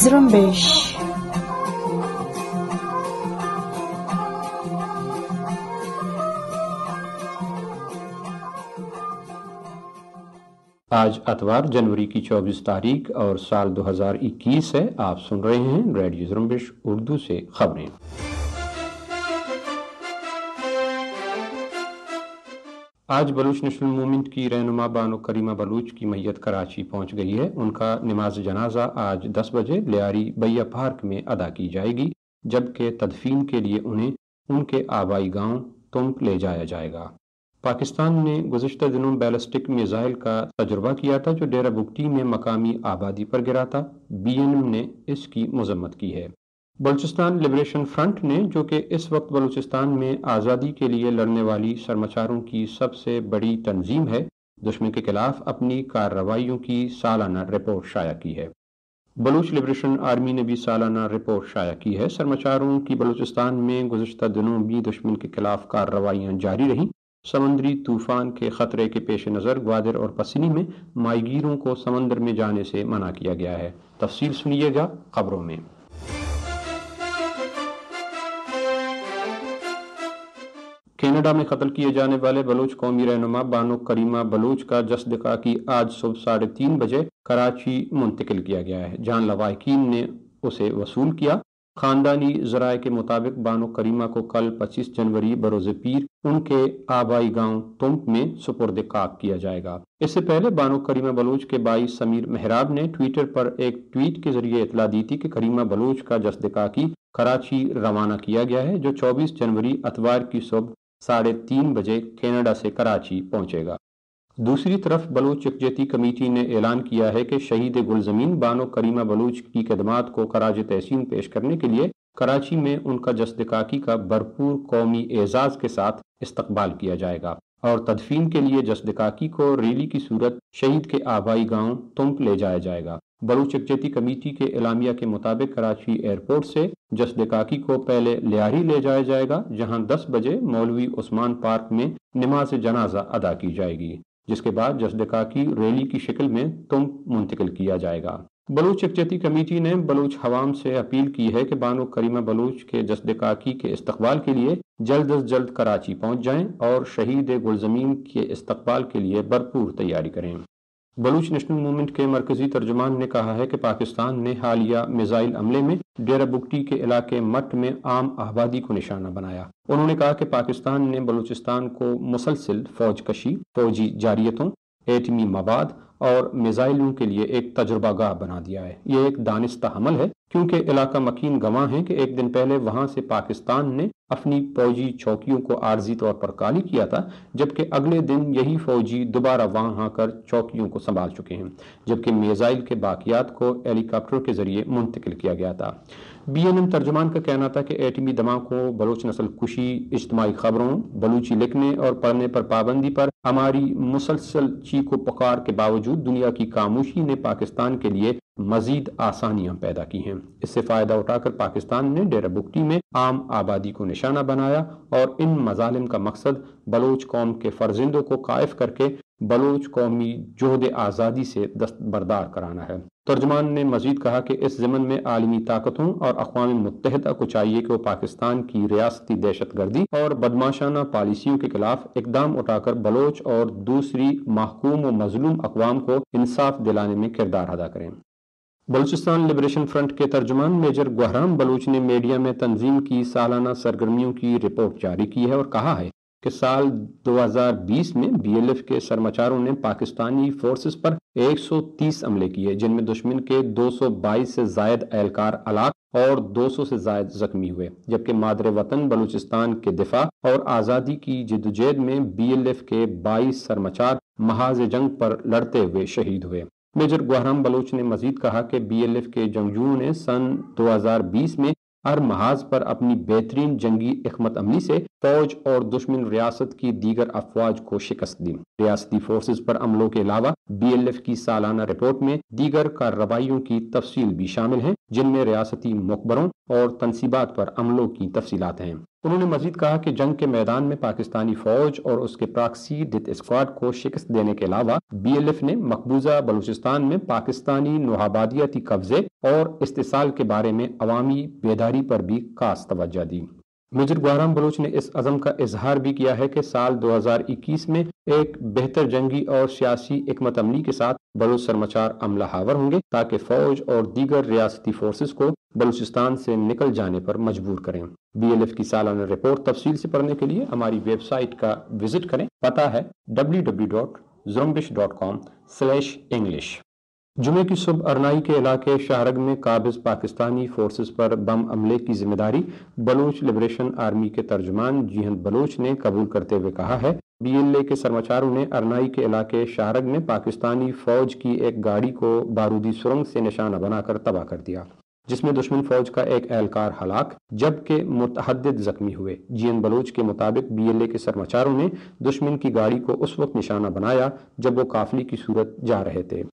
आज अतवार जनवरी की 24 तारीख और साल 2021 है आप सुन रहे हैं रेडियो जुम्बिश उर्दू से खबरें आज बलूच नेशनल मूवमेंट की रहनुमा बानो करीमा बलूच की मैयत कराची पहुंच गई है उनका नमाज जनाजा आज 10 बजे लियारी बैया पार्क में अदा की जाएगी जबकि तदफीन के लिए उन्हें उनके आबाई गांव तुम्प ले जाया जाएगा पाकिस्तान ने गुजशत दिनों बैलिस्टिक मिज़ाइल का तजुर्बा किया था जो डेरा बुगटी में मकामी आबादी पर गिरा था बी एन एम ने इसकी मजम्मत की है बलूचिस्तान लिबरेशन फ्रंट ने जो कि इस वक्त बलूचिस्तान में आज़ादी के लिए लड़ने वाली सरमाचारों की सबसे बड़ी तंजीम है दुश्मन के खिलाफ अपनी कार्रवाइयों की सालाना रिपोर्ट शाया की है बलूच लिबरेशन आर्मी ने भी सालाना रिपोर्ट शाया की है सरमाचारों की बलूचिस्तान में गुजशत दिनों भी दुश्मन के खिलाफ कार्रवाइयाँ जारी रहीं समंदरी तूफान के खतरे के पेश नज़र ग्वादर और पसनी में माहगीरों को समंदर में जाने से मना किया गया है तफसील सुनिएगा खबरों में कनाडा में कत्ल किए जाने वाले बलूच कौमी रहनुमा बानो करीमा बलूच का का की आज सुबह साढ़े तीन बजे कराची मुंतकिल किया गया है जान लवाकिन ने उसे वसूल किया खानदानी जराए के मुताबिक बानो करीमा को कल 25 जनवरी बरोज पीर उनके आबाई गांव तुम्प में सुपुर्द काक किया जाएगा इससे पहले बानो करीमा बलूच के बाई समीर मेहराब ने ट्विटर पर एक ट्वीट के जरिए इतला दी थी कि करीमा बलूच का जस्द की कराची रवाना किया गया है जो 24 जनवरी अतवार की सुबह साढ़े तीन बजे कनाडा से कराची पहुंचेगा दूसरी तरफ बलूच यकजहती कमेटी ने ऐलान किया है कि शहीद गुलजमीन बानो करीमा बलूच की खदमात को कराज तहसीन पेश करने के लिए कराची में उनका जस्दकाकी का भरपूर कौमी एजाज़ के साथ इस्तकबाल किया जाएगा और तदफीन के लिए जसदकाकी को रैली की सूरत शहीद के आबाई गांव तुम्प ले जाया जाएगा बलूच यकजती कमेटी के एलामिया के मुताबिक कराची एयरपोर्ट से जसदकाकी को पहले लियारी ले जाया जाएगा जहां 10 बजे मौलवी उस्मान पार्क में नमाज जनाजा अदा की जाएगी जिसके बाद जसदकाकी रैली की शक्ल में तुम मुंतकिल किया जाएगा बलूच यकजहती कमेटी ने बलूच हवाम से अपील की है कि बानो करीमा बलूच के जसद काकी के इस्तबाल के लिए जल्द अज जल्द कराची पहुँच जाएँ और शहीद गुलजमीन के इस्तबाल के लिए भरपूर तैयारी करें बलूच नेशनल मूवमेंट के मरकजी तर्जुमान ने कहा है कि पाकिस्तान ने हालिया मिज़ाइल अमले में डेरा बुगटी के इलाके मट में आम आबादी को निशाना बनाया उन्होंने कहा कि पाकिस्तान ने बलूचिस्तान को मुसलसिल फौज कशी फौजी जारियतों एटमी मवाद और मिज़ाइलों के लिए एक तजुर्बा गाह बना दिया है ये एक दानिस्ता हमल है क्योंकि इलाका मकीन गवाह है कि एक दिन पहले वहां से पाकिस्तान ने अपनी फौजी चौकियों को आर्जी तौर पर खाली किया था जबकि अगले दिन यही फौजी दोबारा वहां आकर चौकियों को संभाल चुके हैं जबकि मेजाइल के बाकियात को हेलीकॉप्टर के जरिए मुंतकिल किया गया था बी एन एम तर्जुमान का कहना था कि एटमी दमाकों बलोच नसल खुशी इज्तमी खबरों बलूची लिखने और पढ़ने पर पाबंदी पर हमारी मुसलसल चीखो पकार के बावजूद दुनिया की खामोशी ने पाकिस्तान के लिए मजीद आसानियां पैदा की हैं इससे फ़ायदा उठाकर पाकिस्तान ने डेरा बुकटी में आम आबादी को निशाना बनाया और इन मजालिम का मकसद बलोच कौम के फर्जिंदों को कायफ करके बलोच कौमी जहद आज़ादी से दस्तबरदार कराना है तर्जमान ने मजीद कहा कि इस ज़मन में आलमी ताकतों और अकवा मुतहदा को चाहिए कि वह पाकिस्तान की रियासती दहशत गर्दी और बदमाशाना पॉलिसियों के खिलाफ इकदाम उठाकर बलोच और दूसरी महकूम व मजलूम अकवाम को इंसाफ दिलाने में किरदार अदा करें बलूचिस्तान लिबरेशन फ्रंट के तर्जुमान मेजर गुहराम बलूच ने मीडिया में तंजीम की सालाना सरगर्मियों की रिपोर्ट जारी की है और कहा है कि साल 2020 में बीएलएफ के सरमाचारों ने पाकिस्तानी फोर्सेस पर 130 हमले किए जिनमें दुश्मन के 222 से जायद एहलकार अलाक और 200 से जायद जख्मी हुए जबकि मादर वतन बलूचिस्तान के दिफा और आज़ादी की जदोजहद में बीएलएफ के 22 सरमाचार महाज जंग पर लड़ते हुए शहीद हुए मेजर गुहराम बलोच ने मजीद कहा कि बीएलएफ के जंगजुओं ने सन 2020 में हर महाज पर अपनी बेहतरीन जंगी अखमत अमली से फौज और दुश्मन रियासत की दीगर अफवाज को शिकस्त दी रियाती फोर्सेज पर अमलों के अलावा बी एल एफ की सालाना रिपोर्ट में दीगर कार्रवाइयों की तफसील भी शामिल है जिनमें रियासती मकबरों और तनसीबात पर अमलों की तफसीत हैं उन्होंने मजीद कहा कि जंग के मैदान में पाकिस्तानी फौज और उसके प्राक्सी डिथ स्क्वाड को शिकस्त देने के अलावा बी एल एफ ने मकबूजा बलूचिस्तान में पाकिस्तानी नुहाबादियाती कब्जे और इस्तेसाल के बारे में अवामी बेदारी पर भी खास तोज्जा दी मुजर ग्वाराम बलोच ने इस अजम का इजहार भी किया है कि साल 2021 में एक बेहतर जंगी और सियासी एकमत अमली के साथ बलोच सरमाचार अमला हावर होंगे ताकि फौज और दीगर रियासती फोर्सेस को बलूचिस्तान से निकल जाने पर मजबूर करें बी एल एफ की सालाना रिपोर्ट तफसील से पढ़ने के लिए हमारी वेबसाइट का विजिट करें पता है W W dot zombish dot com slash English जुमे की सुबह अरनाई के इलाके शाहरग में काबिज पाकिस्तानी फोर्सेस पर बम अमले की जिम्मेदारी बलोच लिबरेशन आर्मी के तर्जुमान जीहन बलोच ने कबूल करते हुए कहा है बी एल ए के सरमाचारों ने अरनाई के इलाके शाहरग में पाकिस्तानी फौज की एक गाड़ी को बारूदी सुरंग से निशाना बनाकर तबाह कर दिया जिसमें दुश्मन फौज का एक एहलकार हलाक जबकि मुतहद जख्मी हुए जीएन बलोच के मुताबिक बी एल ए के सरमाचारों ने दुश्मन की गाड़ी को उस वक्त निशाना बनाया जब वो काफिले की सूरत जा रहे थे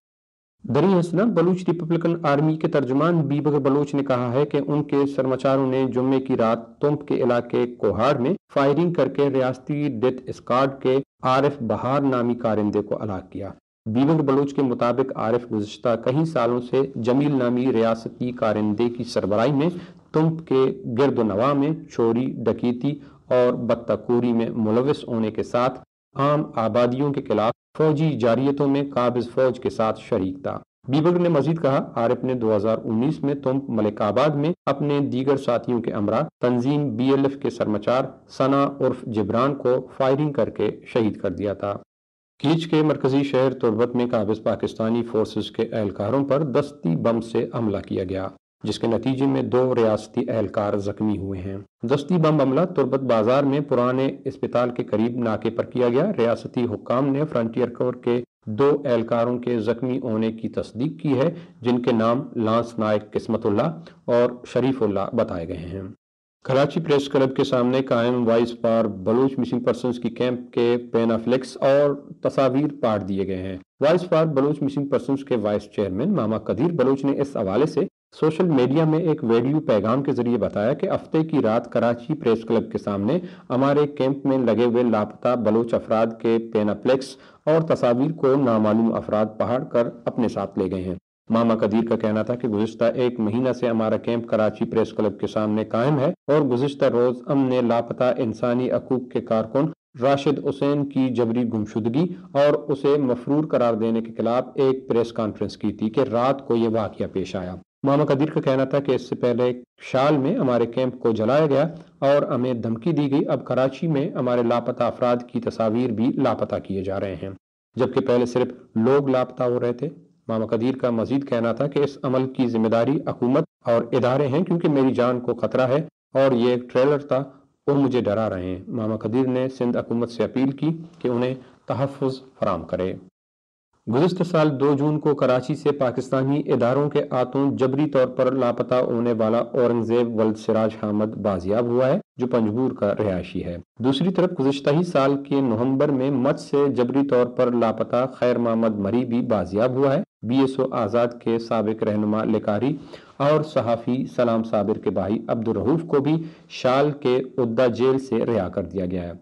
दरी हसना बलूच रिपब्लिकन आर्मी के तर्जमान बीबक बलोच ने कहा है कि उनके सरमाचारों ने जुम्मे की रात तुम्प के इलाके कोहाड़ में फायरिंग करके रियाती डेथ स्क्वाड के आरिफ बहार नामी कारिंदे को अलग किया बीबक बलोच के मुताबिक आरिफ गुजशत कई सालों से जमील नामी रियासती कारिंदे की सरबराही में तुम्प के गिरद नवा में चोरी डकीती और कोरी में मुलविस होने के साथ आम आबादियों के खिलाफ फौजी जारियतों में काबिज फौज के साथ शरीक था बीबक ने मजीद कहा आरिफ ने 2019 में तुम मलिकाबाद में अपने दीगर साथियों के अमरा तंजीम बीएलएफ के सरमाचार सना उर्फ जिब्रान को फायरिंग करके शहीद कर दिया था कीच के मरकजी शहर तुरबत में काबिज पाकिस्तानी फोर्स के एहलकारों पर दस्ती बम से हमला किया गया जिसके नतीजे में दो रियासती एहलकार जख्मी हुए हैं दस्ती बम हमला तुरबत बाजार में पुराने अस्पताल के करीब नाके पर किया गया रियासती हुकाम ने फ्रंटियर कोर के दो एहलकारों के जख्मी होने की तस्दीक की है जिनके नाम लांस नायक किस्मतुल्ला और शरीफुल्ला बताए गए हैं कराची प्रेस क्लब के सामने कायम voice for Baloch missing person की कैंप के पेनाफ्लिक्स और तस्वीर पाट दिए गए हैं voice for Baloch missing person के वाइस चेयरमैन मामा कदीर बलूच ने इस हवाले से सोशल मीडिया में एक वेडियो पैगाम के जरिए बताया कि हफ्ते की रात कराची प्रेस क्लब के सामने हमारे कैंप में लगे हुए लापता बलोच अफराद के पेनाप्लेक्स और तस्वीर को नामालूम अफराद पहाड़ कर अपने साथ ले गए हैं मामा कदीर का कहना था कि गुजशत एक महीना से हमारा कैंप कराची प्रेस क्लब के सामने कायम है और गुजशत रोज हमने लापता इंसानी हकूक के कारकुन राशिद हुसैन की जबरी गुमशुदगी और उसे मफरूर करार देने के खिलाफ एक प्रेस कॉन्फ्रेंस की थी कि रात को ये वाक़ पेश आया मामा कदीर का कहना था कि इससे पहले शाल में हमारे कैंप को जलाया गया और हमें धमकी दी गई अब कराची में हमारे लापता अफराद की तस्वीर भी लापता किए जा रहे हैं जबकि पहले सिर्फ लोग लापता हो रहे थे मामा कदीर का मजीद कहना था कि इस अमल की जिम्मेदारी हकूमत और इदारे हैं क्योंकि मेरी जान को खतरा है और ये एक ट्रेलर था वो मुझे डरा रहे हैं मामा कदीर ने सिंध हकूमत से अपील की कि उन्हें तहफ़ फराम करे गुजशत साल दो जून को कराची से पाकिस्तानी इदारों के हाथों जबरी तौर पर लापता होने वाला औरंगजेब वल्द सिराज हामद बाजियाब हुआ है जो पंजबूर का रिहायशी है दूसरी तरफ गुजशत ही साल के नवंबर में मच से जबरी तौर पर लापता खैर मोहम्मद मरी भी बाजियाब हुआ है बी एस ओ आज़ाद के सबक रहनुमा लिकारी और सहाफ़ी सलाम साबिर के भाई अब्दुलरूफ को भी शाल के उद्दा जेल से रिहा कर दिया गया है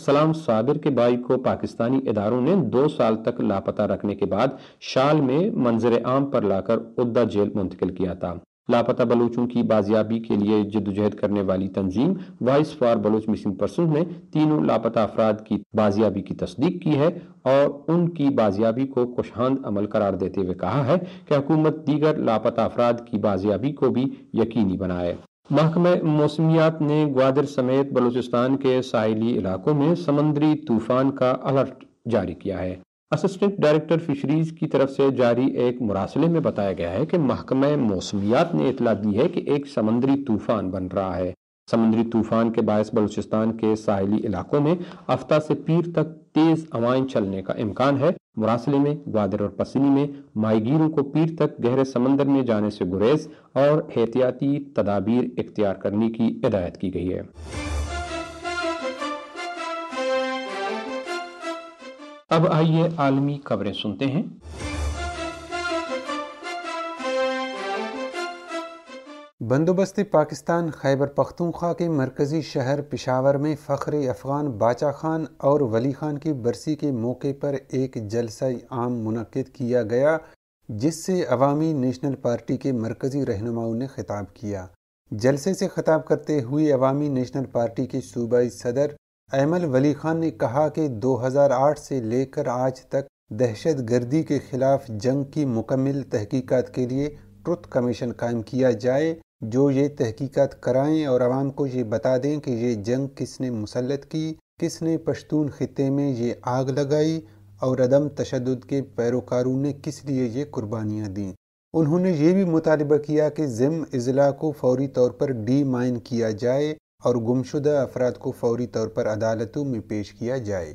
सलाम साबिर के भाई को पाकिस्तानी इदारों ने दो साल तक लापता रखने के बाद शाल में मंजर आम पर लाकर उद्दा जेल मुंतकिल किया था लापता बलूचों की बाजियाबी के लिए जदोजहद करने वाली तंजीम voice for Baloch missing person ने तीनों लापता अफराद की बाजियाबी की तस्दीक की है और उनकी बाजियाबी को खुशहांद अमल करार देते हुए कहा है कि हुकूमत दीगर लापता अफराद की बाजियाबी को भी यकीनी बनाए महकमे मौसमियात ने ग्वादर समेत बलूचिस्तान के साहली इलाकों में समंदरी तूफान का अलर्ट जारी किया है असिस्टेंट डायरेक्टर फिशरीज की तरफ से जारी एक मुरासले में बताया गया है कि महकमे मौसमियात ने इतला दी है कि एक समंदरी तूफान बन रहा है समुद्री तूफान के बायस बलूचिस्तान के साहली इलाकों में हफ्ता से पीर तक तेज हवाएं चलने का इम्कान है मुरासले में ग्वादर और पसीनी में माहगीरों को पीर तक गहरे समंदर में जाने से गुरेज और एहतियाती तदाबीर इख्तियार करने की हिदायत की गई है अब आइए आलमी खबरें सुनते हैं बंदोबस्ती पाकिस्तान खैबर पख्तूनख्वा के मरकज़ी शहर पिशावर में फ़खरे अफ़गान बाचा खान और वली खान की बरसी के मौके पर एक जलसा आम मनद किया गया जिससे अवामी नेशनल पार्टी के मरकज़ी रहनुमाओं ने खिताब किया जलसे से खिताब करते हुए अवामी नेशनल पार्टी के सूबाई सदर अहमल वली खान ने कहा कि 2008 से लेकर आज तक दहशत गर्दी के खिलाफ जंग की मुकम्मल तहकीक़त के लिए ट्रुथ कमीशन कायम किया जाए जो ये तहकीकात कराएं और आवाम को ये बता दें कि ये जंग किसने मुसलत की किसने पश्तून ख़त्े में ये आग लगाई और अदम तशद के पैरोकारों ने किस लिए ये कुर्बानियाँ दीं उन्होंने ये भी मुतालबा किया कि ज़िम अज़ला को फौरी तौर पर डी माइन किया जाए और गुमशुदा अफराद को फौरी तौर पर अदालतों में पेश किया जाए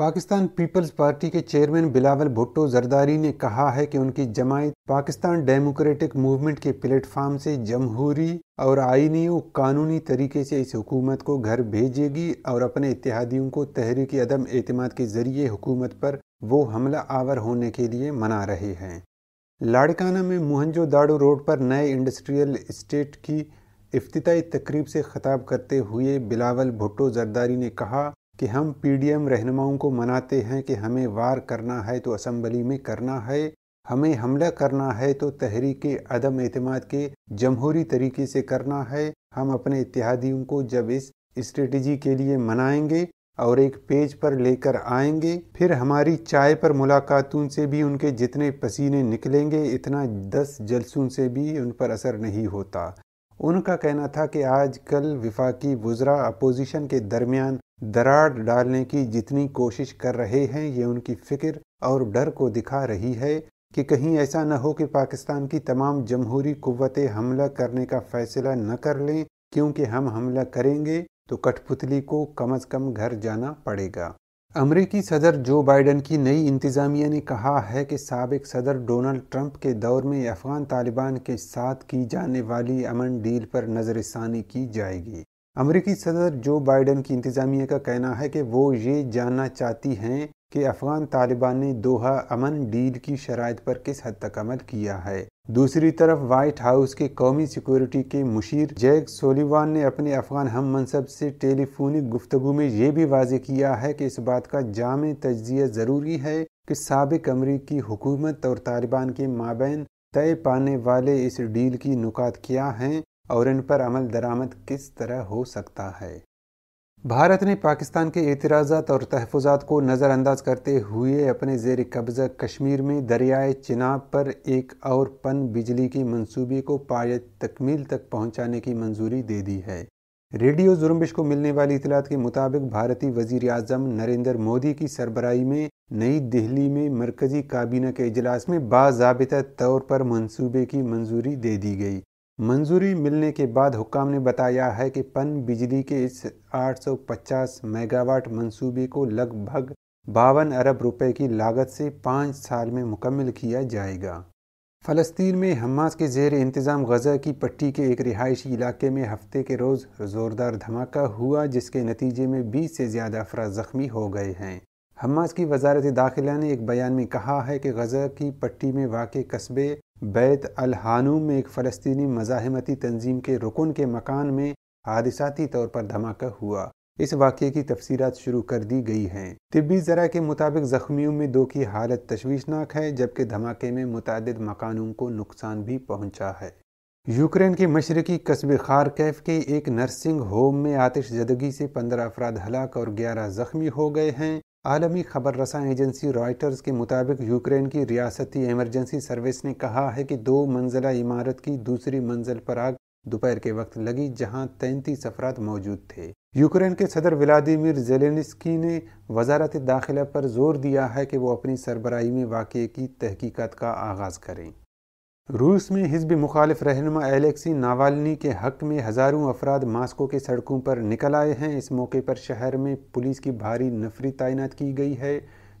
पाकिस्तान पीपल्स पार्टी के चेयरमैन बिलावल भुट्टो जरदारी ने कहा है कि उनकी जमायत पाकिस्तान डेमोक्रेटिक मूवमेंट के प्लेटफार्म से जमहूरी और आईनी और कानूनी तरीके से इस हुकूमत को घर भेजेगी और अपने इतिहादियों को तहरीक अदम एतम के जरिए हुकूमत पर वो हमला आवर होने के लिए मना रहे हैं लाड़काना में मोहनजो दाड़ो रोड पर नए इंडस्ट्रियल इस्टेट की अफ्ती तकरीब से ख़ताब करते हुए बिलावल भुट्टो जरदारी ने कहा कि हम पीडीएम रहनुमाओं को मनाते हैं कि हमें वार करना है तो असम्बली में करना है हमें हमला करना है तो तहरीक अदम अतमाद के जमहूरी तरीके से करना है हम अपने इतिहादियों को जब इस स्ट्रेटजी के लिए मनाएंगे और एक पेज पर लेकर आएंगे फिर हमारी चाय पर मुलाकातों से भी उनके जितने पसीने निकलेंगे इतना दस जलसों से भी उन पर असर नहीं होता उनका कहना था कि आजकल विफाकी वज्रा अपोजिशन के दरमियान दरार डालने की जितनी कोशिश कर रहे हैं ये उनकी फिक्र और डर को दिखा रही है कि कहीं ऐसा न हो कि पाकिस्तान की तमाम जमहूरी कुतें हमला करने का फैसला न कर लें क्योंकि हम हमला करेंगे तो कठपुतली को कम अज कम घर जाना पड़ेगा अमरीकी सदर जो बाइडन की नई इंतज़ामिया ने कहा है कि सबक सदर डोनाल्ड ट्रंप के दौर में अफ़गान तालिबान के साथ की जाने वाली अमन डील पर नज़रसानी की जाएगी अमरीकी सदर जो बाइडन की इंतजामिया का कहना है कि वो ये जानना चाहती हैं कि अफगान तालिबान ने दोहा अमन डील की शराय पर किस हद तक अमल किया है दूसरी तरफ व्हाइट हाउस के कौमी सिक्योरिटी के मुशीर जैक सोलिवान ने अपने अफगान हम मनसब से टेलीफोनिक गुफ्तु में ये भी वाज किया है कि इस बात का जाम तजिया ज़रूरी है कि सबक अमरीकी हुकूमत और तालिबान के माबेन तय पाने वाले इस डील की नुकात क्या हैं और इन पर अमल दरामद किस तरह हो सकता है भारत ने पाकिस्तान के एतराज़ात और तहफात को नज़रअंदाज करते हुए अपने जेर कब्ज़ा कश्मीर में दरियाए चिनाब पर एक और पन बिजली की मंसूबे को पायद तकमील तक पहुंचाने की मंजूरी दे दी है रेडियो जुर्मिश को मिलने वाली इतलात के मुताबिक भारतीय वजीर अजम नरेंद्र मोदी की सरबराही में नई दिल्ली में मरकज़ी काबीना के अजलास में बाबा तौर पर मंसूबे की मंजूरी दे दी गई मंजूरी मिलने के बाद हुकाम ने बताया है कि पन बिजली के इस 850 मेगावाट मंसूबे को लगभग बावन अरब रुपए की लागत से पाँच साल में मुकम्मल किया जाएगा फ़लस्तीन में हमास के जेर इंतज़ाम गज़ा की पट्टी के एक रिहायशी इलाके में हफ्ते के रोज़ ज़ोरदार धमाका हुआ जिसके नतीजे में बीस से ज़्यादा अफराज ज़ख्मी हो गए हैं हमास की वजारत दाखिला ने एक बयान में कहा है कि गज़ा की पट्टी में वाक़ कस्बे बैत अलहानूम में एक फ़लस्तीनी मज़ाहमती तंजीम के रुकन के मकान में हादसाती तौर पर धमाका हुआ इस वाक़े की तफसीरत शुरू कर दी गई हैं तिब्बी ज़रा के मुताबिक ज़ख्मियों में दो की हालत तशवीशनाक है जबकि धमाके में मुतद मकानों को नुकसान भी पहुंचा है यूक्रेन के मशरकी कस्बे कैफ के एक नर्सिंग होम में आतिश जदगी से पंद्रह अफराद हलाक और ग्यारह ज़ख्मी हो गए हैं आलमी खबर रसा एजेंसी रॉयटर्स के मुताबिक यूक्रेन की रियासती इमरजेंसी सर्विस ने कहा है कि दो मंजिला इमारत की दूसरी मंजिल पर आग दोपहर के वक्त लगी जहां तैंतीस अफराद मौजूद थे यूक्रेन के सदर व्लादिमिर जेलेनिस्की ने वजारत दाखिला पर जोर दिया है कि वो अपनी सरबराही में वाकई की तहकीकत का आगाज़ करें रूस में हिजब मुखालिफ रहनुमा एलेक्सी नावालनी के हक में हज़ारों अफराद मास्को के सड़कों पर निकल आए हैं इस मौके पर शहर में पुलिस की भारी नफरी तैनात की गई है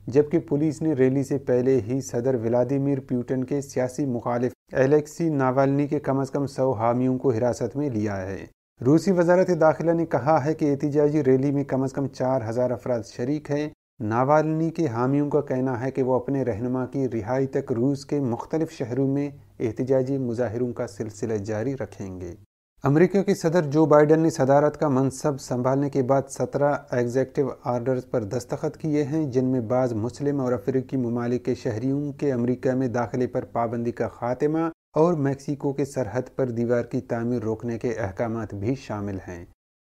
जबकि पुलिस ने रैली से पहले ही सदर व्लादिमिर प्यूटन के सियासी मुखालिफ एलेक्सी नावालनी के कम अज़ कम सौ हामियों को हिरासत में लिया है रूसी वजारत दाखिला ने कहा है कि एहतजाजी रैली में कम अज़ कम चार हज़ार अफराद शरीक हैं नावालनी के हामियों का कहना है कि वो अपने रहनुमा की रिहाई तक रूस के मुख्तलिफ शहरों में एहतजाजी मुजाहिरों का सिलसिला जारी रखेंगे अमेरिका के सदर जो बाइडन ने सदारत का मनसब संभालने के बाद सत्रह एग्जेक्टिव आर्डर्स पर दस्तखत किए हैं जिनमें बाज़ मुस्लिम और अफ्रीकी ममालिक के शहरीों के अमेरिका में दाखिले पर पाबंदी का खात्मा और मैक्सिको के सरहद पर दीवार की तामीर रोकने के अहकाम भी शामिल हैं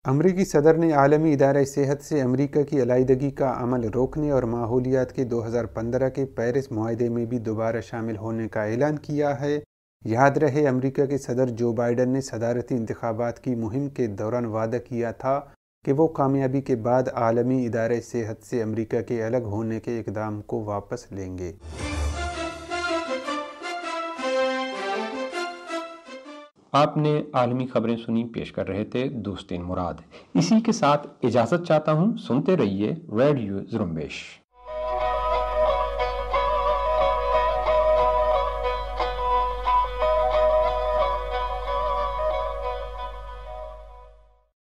अमरीकी सदर ने आलमी इदार सेहत से अमरीका की अलाइदगी का अमल रोकने और माहौलियात के 2015 के पेरिस माहे में भी दोबारा शामिल होने का ऐलान किया है याद रहे अमरीका के सदर जो बाइडन ने सदारती इंतबात की मुहिम के दौरान वादा किया था कि वो कामयाबी के बाद आलमी इदार सेहत से अमरीका के अलग होने के इकदाम को वापस लेंगे आपने आलमी खबरें सुनी पेश कर रहे थे दोस्तीन मुराद इसी के साथ इजाज़त चाहता हूँ सुनते रहिए रेडियो जुम्बेश